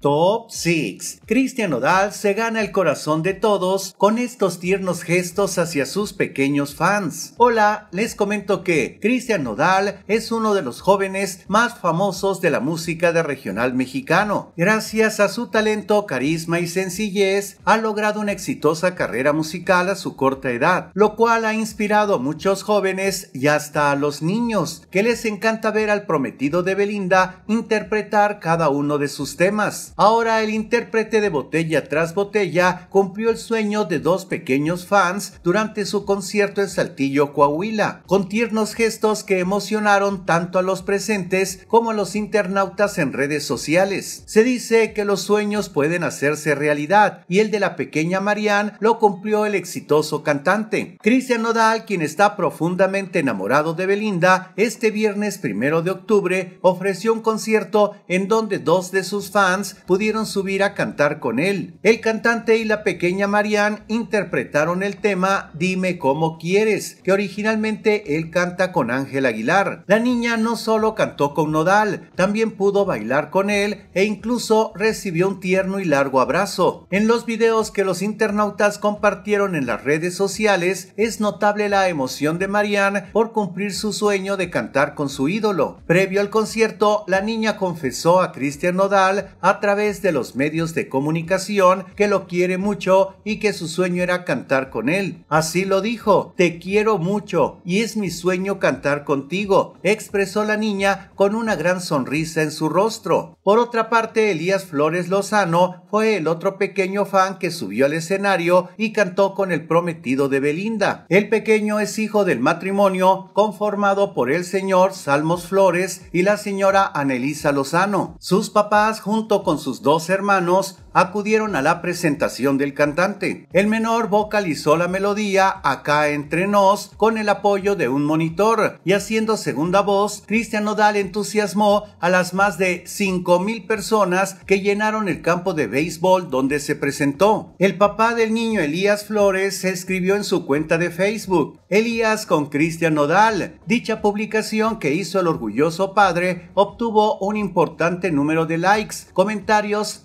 Top 6. Cristian Odal se gana el corazón de todos con estos tiernos gestos hacia sus pequeños fans. Hola, les comento que Cristian Nodal es uno de los jóvenes más famosos de la música de regional mexicano. Gracias a su talento, carisma y sencillez, ha logrado una exitosa carrera musical a su corta edad, lo cual ha inspirado a muchos jóvenes y hasta a los niños, que les encanta ver al prometido de Belinda interpretar cada uno de sus temas. Ahora el intérprete de Botella tras Botella cumplió el sueño de dos pequeños fans durante su concierto en Saltillo, Coahuila, con tiernos gestos que emocionaron tanto a los presentes como a los internautas en redes sociales. Se dice que los sueños pueden hacerse realidad y el de la pequeña Marianne lo cumplió el exitoso cantante. Cristian Nodal, quien está profundamente enamorado de Belinda, este viernes primero de octubre ofreció un concierto en donde dos de sus fans pudieron subir a cantar con él. El cantante y la pequeña Marianne interpretaron el tema Dime cómo quieres, que originalmente él canta con Ángel Aguilar. La niña no solo cantó con Nodal, también pudo bailar con él e incluso recibió un tierno y largo abrazo. En los videos que los internautas compartieron en las redes sociales, es notable la emoción de Marianne por cumplir su sueño de cantar con su ídolo. Previo al concierto, la niña confesó a Cristian Nodal a través través de los medios de comunicación que lo quiere mucho y que su sueño era cantar con él. Así lo dijo, te quiero mucho y es mi sueño cantar contigo, expresó la niña con una gran sonrisa en su rostro. Por otra parte, Elías Flores Lozano fue el otro pequeño fan que subió al escenario y cantó con el prometido de Belinda. El pequeño es hijo del matrimonio conformado por el señor Salmos Flores y la señora Anelisa Lozano. Sus papás junto con sus dos hermanos acudieron a la presentación del cantante. El menor vocalizó la melodía Acá entre nos con el apoyo de un monitor y haciendo segunda voz, Cristian Nodal entusiasmó a las más de 5.000 personas que llenaron el campo de béisbol donde se presentó. El papá del niño Elías Flores escribió en su cuenta de Facebook, Elías con Cristian Nodal. Dicha publicación que hizo el orgulloso padre obtuvo un importante número de likes, comentó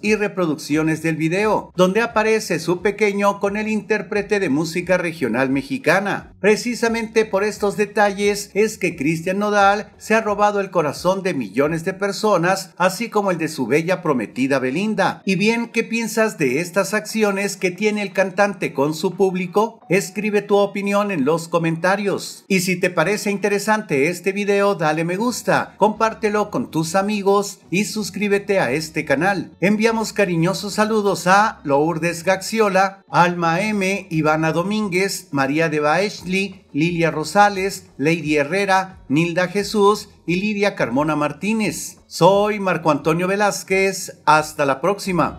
y reproducciones del video, donde aparece su pequeño con el intérprete de música regional mexicana. Precisamente por estos detalles es que Cristian Nodal se ha robado el corazón de millones de personas, así como el de su bella prometida Belinda. Y bien, ¿qué piensas de estas acciones que tiene el cantante con su público? Escribe tu opinión en los comentarios. Y si te parece interesante este video, dale me gusta, compártelo con tus amigos y suscríbete a este canal. Enviamos cariñosos saludos a Lourdes Gaxiola, Alma M, Ivana Domínguez, María de Baechlin. Lilia Rosales, Lady Herrera, Nilda Jesús y Lidia Carmona Martínez. Soy Marco Antonio Velázquez, hasta la próxima.